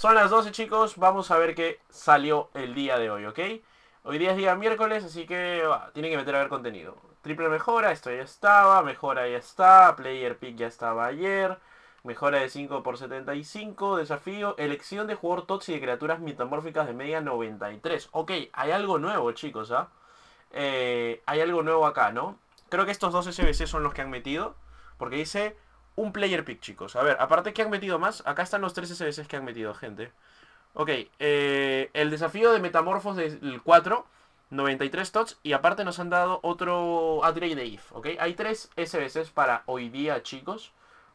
Son las 12 chicos, vamos a ver qué salió el día de hoy, ¿ok? Hoy día es día miércoles, así que va, ah, tienen que meter a ver contenido. Triple mejora, esto ya estaba, mejora ya está, player pick ya estaba ayer, mejora de 5 por 75, desafío, elección de jugador toxi de criaturas metamórficas de media 93. Ok, hay algo nuevo chicos, ¿ah? Eh, hay algo nuevo acá, ¿no? Creo que estos dos SBC son los que han metido, porque dice un player pick, chicos. A ver, aparte que han metido más, acá están los tres SBCs que han metido, gente. Ok, eh, el desafío de Metamorfos del 4, 93 tots, y aparte nos han dado otro upgrade de IF, ¿ok? Hay tres SBCs para hoy día, chicos,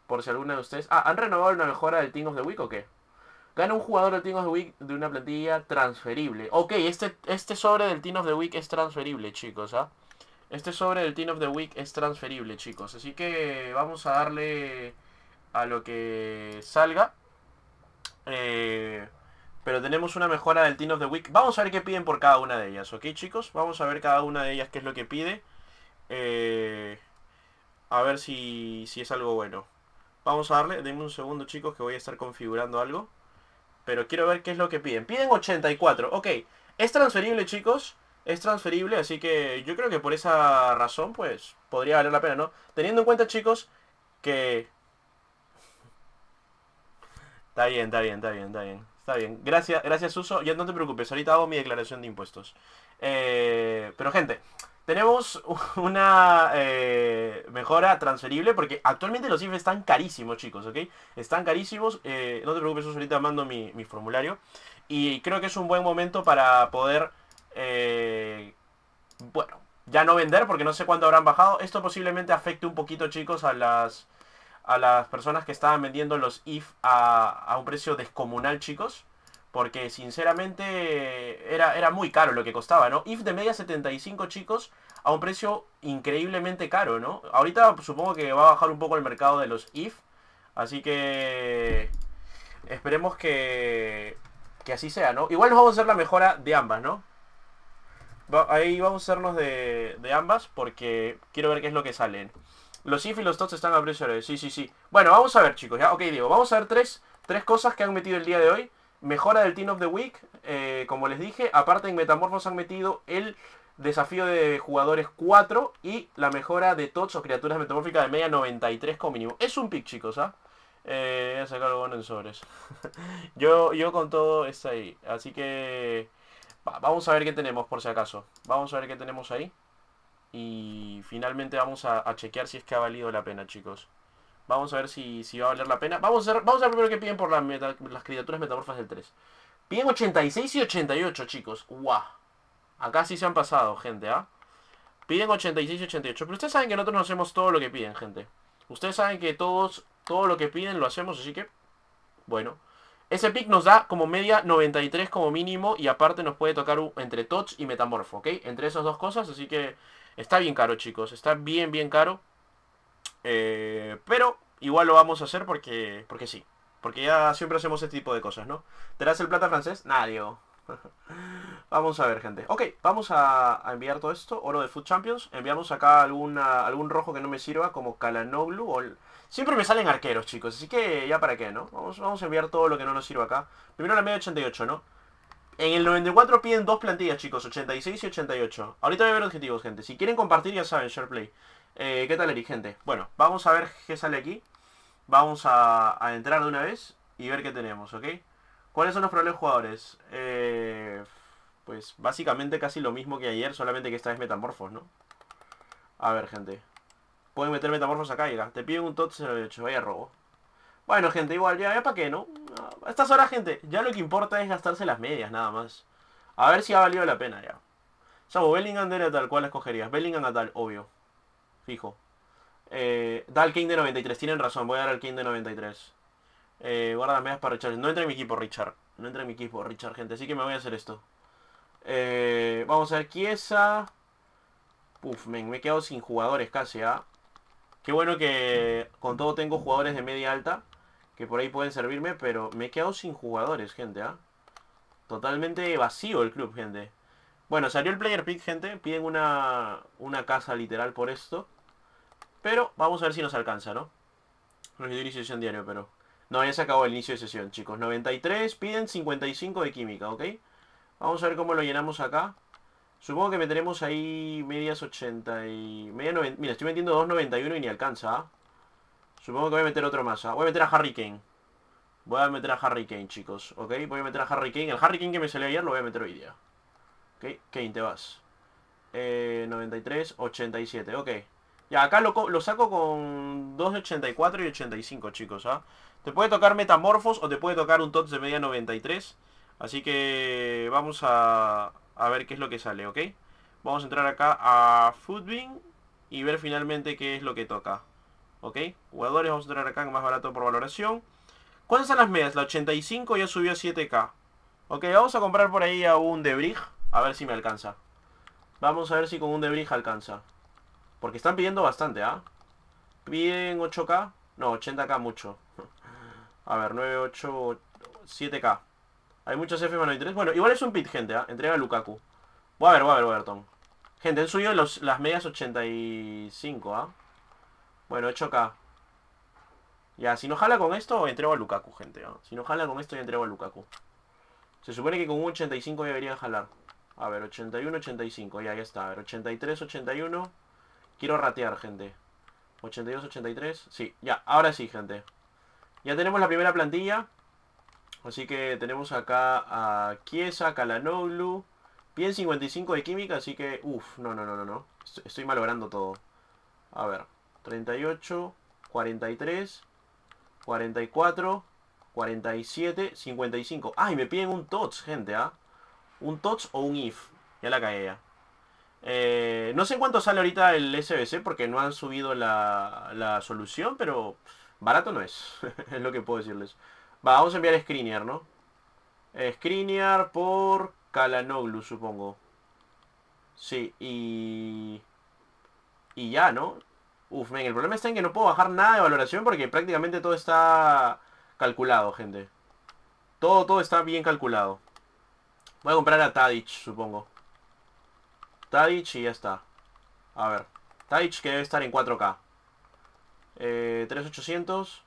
por si alguna de ustedes... Ah, ¿han renovado una mejora del Team of the Week o qué? Gana un jugador del Team of the Week de una plantilla transferible. Ok, este, este sobre del Team of the Week es transferible, chicos, ¿ah? Este sobre del Team of the Week es transferible, chicos. Así que vamos a darle a lo que salga. Eh, pero tenemos una mejora del Team of the Week. Vamos a ver qué piden por cada una de ellas, ¿ok, chicos? Vamos a ver cada una de ellas qué es lo que pide. Eh, a ver si, si es algo bueno. Vamos a darle, denme un segundo, chicos, que voy a estar configurando algo. Pero quiero ver qué es lo que piden. Piden 84, ok. Es transferible, chicos es transferible, así que yo creo que por esa razón, pues, podría valer la pena, ¿no? Teniendo en cuenta, chicos, que... Está bien, está bien, está bien, está bien. Está bien. Gracias, gracias, Suso. Ya no te preocupes, ahorita hago mi declaración de impuestos. Eh, pero, gente, tenemos una eh, mejora transferible porque actualmente los IF e están carísimos, chicos, ¿ok? Están carísimos. Eh, no te preocupes, Suso, ahorita mando mi, mi formulario. Y creo que es un buen momento para poder... Eh, bueno, ya no vender porque no sé cuánto habrán bajado. Esto posiblemente afecte un poquito, chicos, a las, a las personas que estaban vendiendo los IF e a, un precio descomunal, chicos. Porque sinceramente era, era muy caro lo que costaba, ¿no? IF e de media 75, chicos, a un precio increíblemente caro, ¿no? Ahorita supongo que va a bajar un poco el mercado de los IF. E así que esperemos que, que así sea, ¿no? Igual nos vamos a hacer la mejora de ambas, ¿no? ahí vamos a hacernos de, ambas porque quiero ver qué es lo que salen. Los if y los tots están a de Sí, sí, sí. Bueno, vamos a ver, chicos. Ya, ok, digo, vamos a ver tres, cosas que han metido el día de hoy. Mejora del Team of the Week, eh, como les dije. Aparte, en Metamorphos han metido el desafío de jugadores 4 y la mejora de tots o criaturas metamórficas de media 93 como mínimo. Es un pick, chicos, ¿ah? Eh, voy a sacar algo bueno en sobres. yo, yo con todo está ahí. Así que vamos a ver qué tenemos por si acaso. Vamos a ver qué tenemos ahí. Y finalmente vamos a, chequear si es que ha valido la pena, chicos. Vamos a ver si, si va a valer la pena. Vamos a ver, vamos a primero que piden por las criaturas metamorfas del 3. Piden 86 y 88, chicos. ¡Guau! Acá sí se han pasado, gente, ¿ah? Piden 86 y 88. Pero ustedes saben que nosotros no hacemos todo lo que piden, gente. Ustedes saben que todos, todo lo que piden lo hacemos, así que... Bueno, ese pick nos da como media 93 como mínimo y aparte nos puede tocar entre Touch y Metamorfo, ¿ok? Entre esas dos cosas, así que está bien caro, chicos. Está bien, bien caro. Eh, pero igual lo vamos a hacer porque, porque sí. Porque ya siempre hacemos este tipo de cosas, ¿no? ¿Te das el plata francés? Nadie. Vamos a ver, gente. Ok, vamos a, enviar todo esto. Oro de Food Champions. Enviamos acá alguna, algún rojo que no me sirva, como Calanoglu. O... Siempre me salen arqueros, chicos. Así que ya para qué, ¿no? Vamos, vamos a enviar todo lo que no nos sirva acá. Primero la media 88, ¿no? En el 94 piden dos plantillas, chicos. 86 y 88. Ahorita voy a ver objetivos, gente. Si quieren compartir, ya saben, SharePlay. Eh, ¿Qué tal, Eric, gente? Bueno, vamos a ver qué sale aquí. Vamos a, entrar de una vez y ver qué tenemos, ¿ok? ¿Cuáles son los probables jugadores? Eh... Pues básicamente casi lo mismo que ayer, solamente que esta vez metamorfos, ¿no? A ver, gente. Pueden meter metamorfos acá, ya. Te piden un tot 08, vaya robo. Bueno, gente, igual, ya, ya para qué, ¿no? A estas horas, gente, ya lo que importa es gastarse las medias, nada más. A ver si ha valido la pena, ya. Sabo, Bellingham de tal, ¿cuál escogerías? Bellingham a tal, obvio. Fijo. Eh, da al King de 93, tienen razón, voy a dar al King de 93. Eh, guarda las medias para Richard. No entra en mi equipo, Richard. No entra en mi equipo, Richard, gente. Así que me voy a hacer esto. Eh, vamos a ver, Kiesa Uf, me he quedado sin jugadores casi, ¿ah? Qué bueno que con todo tengo jugadores de media alta que por ahí pueden servirme, pero me he quedado sin jugadores, gente, ¿ah? Totalmente vacío el club, gente. Bueno, salió el player pick, gente. Piden una, una casa literal por esto. Pero vamos a ver si nos alcanza, ¿no? No dio inicio de sesión diario, pero... No, ya se acabó el inicio de sesión, chicos. 93, piden 55 de química, ¿ok? Vamos a ver cómo lo llenamos acá. Supongo que meteremos ahí medias 80 y... Media 90... Mira, estoy metiendo 2.91 y ni alcanza. ¿ah? Supongo que voy a meter otro más. ¿ah? Voy a meter a Harry Kane. Voy a meter a Harry Kane, chicos. ¿Ok? Voy a meter a Harry Kane. El Harry Kane que me salió ayer lo voy a meter hoy día. ¿Ok? Kane, te vas. Eh, 93, 87. Ok. Ya, acá lo, saco con 2.84 y 85, chicos. ¿ah? Te puede tocar Metamorfos o te puede tocar un TOTS de media 93. Así que vamos a, a ver qué es lo que sale, ¿ok? Vamos a entrar acá a Foodbin y ver finalmente qué es lo que toca. ¿Ok? Jugadores, vamos a entrar acá más barato por valoración. ¿Cuántas son las medias? La 85 ya subió a 7K. Ok, vamos a comprar por ahí a un Debrig. A ver si me alcanza. Vamos a ver si con un Debris alcanza. Porque están pidiendo bastante, ¿ah? Bien Piden 8K. No, 80K mucho. A ver, 9, 8, 7K. Hay muchos f y3 Bueno, igual es un pit, gente, ¿eh? Entrega a Lukaku. Voy a ver, voy a ver, voy Gente, en suyo las medias 85, ¿ah? Bueno, hecho acá. Ya, si no jala con esto, entrego a Lukaku, gente. ¿ah? Si no jala con esto, ya entrego a Lukaku. Se supone que con un 85 debería jalar. A ver, 81, 85. Ya, ya está. A ver, 83, 81. Quiero ratear, gente. 82, 83. Sí, ya. Ahora sí, gente. Ya tenemos la primera plantilla. Así que tenemos acá a Kiesa, Kalanoglu. Piden 55 de química, así que... Uf, no, no, no, no, no. Estoy malogrando todo. A ver. 38, 43, 44, 47, 55. ¡Ay! Me piden un TOTS, gente, ¿ah? Un TOTS o un IF. Ya la cae ya. Eh, no sé cuánto sale ahorita el SBC porque no han subido la solución, pero barato no es. es lo que puedo decirles vamos a enviar a Skriniar, ¿no? Skriniar por Kalanoglu, supongo. Sí, y... Y ya, ¿no? Uf, men, el problema está en que no puedo bajar nada de valoración porque prácticamente todo está calculado, gente. Todo, todo está bien calculado. Voy a comprar a Tadic, supongo. Tadic y ya está. A ver. Tadic que debe estar en 4K. Eh, 3800.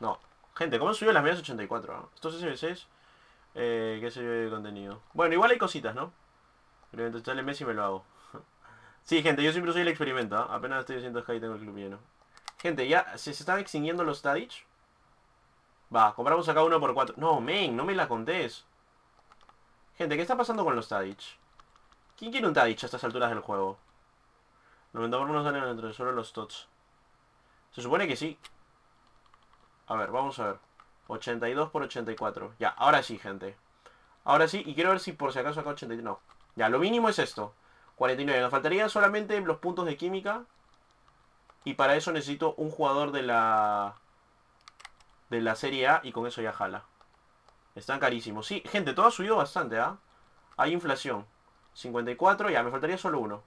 No, Gente, ¿cómo subió las medias 84? Estos sb eh, qué sé yo de contenido. Bueno, igual hay cositas, ¿no? Pero entonces sale Messi y me lo hago. sí, gente, yo siempre soy el experimento, ¿eh? Apenas estoy haciendo Sky tengo el club lleno. Gente, ya se, están extinguiendo los Tadich? Va, compramos acá uno por cuatro. No, men, no me la contés. Gente, ¿qué está pasando con los Tadich? ¿Quién quiere un Tadich a estas alturas del juego? 90 por no salen entre solo los Tots. Se supone que sí. A ver, vamos a ver. 82 por 84. Ya, ahora sí, gente. Ahora sí, y quiero ver si por si acaso acá 83. No. Ya, lo mínimo es esto. 49. Nos faltarían solamente los puntos de química. Y para eso necesito un jugador de la... De la Serie A. Y con eso ya jala. Están carísimos. Sí, gente, todo ha subido bastante, ¿ah? Hay inflación. 54. Ya, me faltaría solo uno.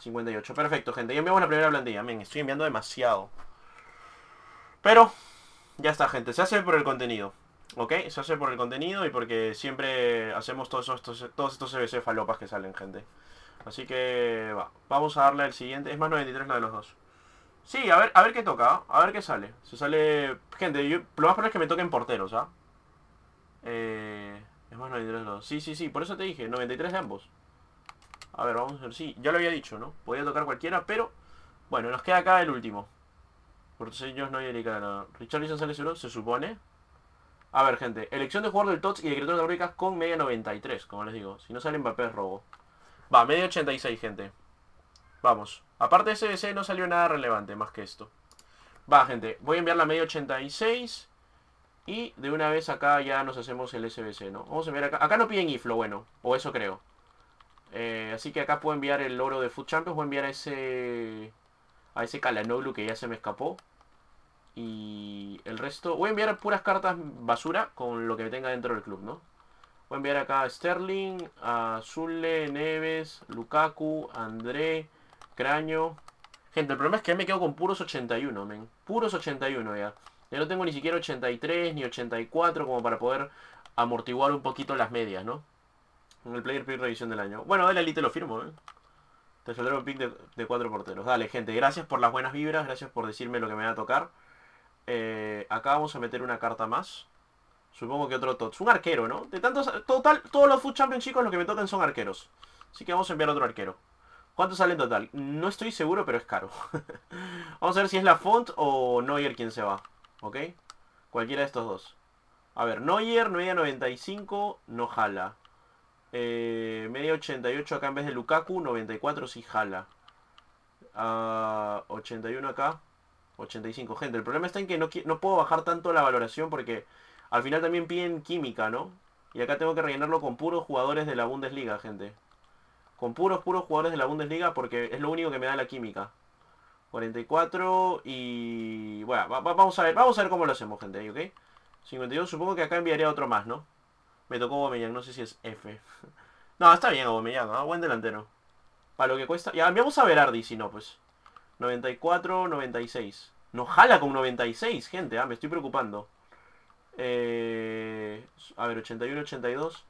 58. Perfecto, gente. Ya enviamos la primera plantilla. Men, estoy enviando demasiado. Pero, ya está, gente. Se hace por el contenido. ¿Ok? Se hace por el contenido y porque siempre hacemos todos estos, todos estos CBC falopas que salen, gente. Así que, va. Vamos a darle al siguiente. Es más 93 la de los dos. Sí, a ver, a ver qué toca. ¿ah? A ver qué sale. Se sale... Gente, lo más probable es que me toquen porteros, ¿ah? Eh, es más 93 de los dos. Sí, sí, sí. Por eso te dije. 93 de ambos. A ver, vamos a ver. Sí, ya lo había dicho, ¿no? Podía tocar cualquiera, pero... Bueno, nos queda acá el último yo no hay Richard Richardson sale seguro, se supone. A ver, gente. Elección de jugador del TOTS y de criaturas rúbrica con media 93, como les digo. Si no sale Mbappé robo. Va, media 86, gente. Vamos. Aparte de SBC, no salió nada relevante más que esto. Va, gente. Voy a enviar la media 86. Y de una vez acá ya nos hacemos el SBC, ¿no? Vamos a enviar acá. Acá no piden IFLO, bueno. O eso creo. Eh, así que acá puedo enviar el oro de Food Champions. Voy a enviar ese a ese Calanoglu que ya se me escapó. Y el resto... Voy a enviar puras cartas basura con lo que tenga dentro del club, ¿no? Voy a enviar acá a Sterling, a Zule, Neves, Lukaku, André, Craño Gente, el problema es que ya me quedo con puros 81, men. Puros 81 ya. Ya no tengo ni siquiera 83 ni 84 como para poder amortiguar un poquito las medias, ¿no? En el Player Pick Revisión del año. Bueno, él Elite lo firmo, ¿eh? Te saldrá un pick de, cuatro porteros. Dale, gente, gracias por las buenas vibras, gracias por decirme lo que me va a tocar. Eh, acá vamos a meter una carta más. Supongo que otro Tots. Un arquero, ¿no? De tantos. Total, todos los Food Champions, chicos, los que me tocan son arqueros. Así que vamos a enviar otro arquero. ¿Cuánto sale en total? No estoy seguro, pero es caro. vamos a ver si es la Font o Neuer quien se va. ¿Ok? Cualquiera de estos dos. A ver, Neuer, 95, no jala. Eh, media 88 acá en vez de Lukaku, 94 si jala. 81 ah, acá, 85. Gente, el problema está en que no, no puedo bajar tanto la valoración porque al final también piden química, ¿no? Y acá tengo que rellenarlo con puros jugadores de la Bundesliga, gente. Con puros, puros jugadores de la Bundesliga porque es lo único que me da la química. 44 y... Bueno, vamos a ver, vamos a ver cómo lo hacemos, gente, ¿ok? 52, supongo que acá enviaría otro más, ¿no? Me tocó Aubameyang, no sé si es F. no, está bien Aubameyang, ¿ah? buen delantero. Para lo que cuesta. Ya vamos a ver Ardi, si no, pues. 94, 96. No jala con 96, gente, Ah, me estoy preocupando. Eh, a ver, 81, 82.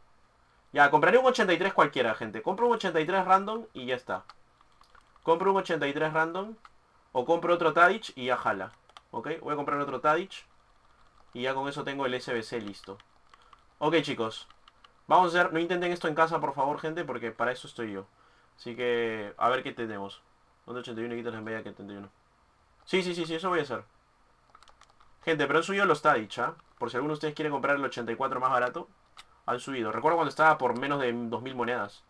Ya, compraré un 83 cualquiera, gente. Compro un 83 random y ya está. Compro un 83 random. O compro otro Tadic y ya jala. ¿Ok? Voy a comprar otro Tadic. Y ya con eso tengo el SBC listo. Ok, chicos. Vamos a hacer... No intenten esto en casa, por favor, gente, porque para eso estoy yo. Así que... A ver qué tenemos. y quitas en media que 81. Sí, sí, sí, sí, eso voy a hacer. Gente, pero han subido los Tadich, ¿ah? Por si alguno de ustedes quiere comprar el 84 más barato, han subido. Recuerdo cuando estaba por menos de 2.000 monedas.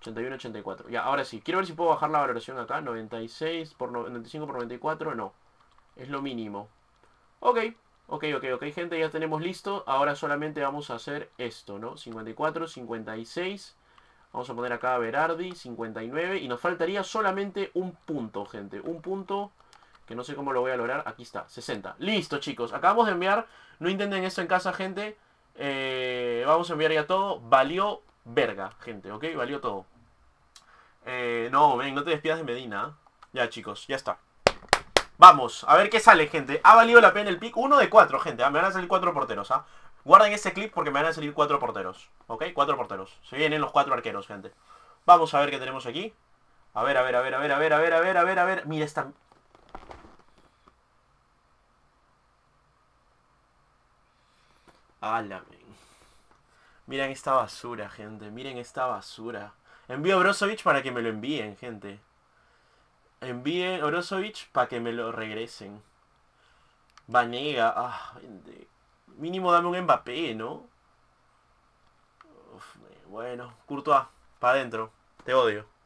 81, 84. Ya, ahora sí. Quiero ver si puedo bajar la valoración acá. 96 por 95 por 94. No. Es lo mínimo. Ok. Ok, ok, ok, gente, ya tenemos listo. Ahora solamente vamos a hacer esto, ¿no? 54, 56. Vamos a poner acá a Berardi, 59. Y nos faltaría solamente un punto, gente. Un punto que no sé cómo lo voy a lograr. Aquí está, 60. Listo, chicos. Acabamos de enviar. No intenten esto en casa, gente. Eh, vamos a enviar ya todo. Valió verga, gente, ¿ok? Valió todo. Eh, no, ven, no te despidas de Medina. Ya, chicos, ya está. Vamos, a ver qué sale, gente. Ha valido la pena el pick. Uno de cuatro, gente. Ah, me van a salir cuatro porteros, ¿ah? Guarden ese clip porque me van a salir cuatro porteros. ¿Ok? Cuatro porteros. Se vienen los cuatro arqueros, gente. Vamos a ver qué tenemos aquí. A ver, a ver, a ver, a ver, a ver, a ver, a ver, a ver, a ver. Mira están... Miren esta basura, gente. Miren esta basura. Envío a Brozovic para que me lo envíen, gente envíen Orozovich para que me lo regresen. Vanega, ah, mínimo dame un Mbappé, ¿no? bueno, Courtois, para adentro, te odio.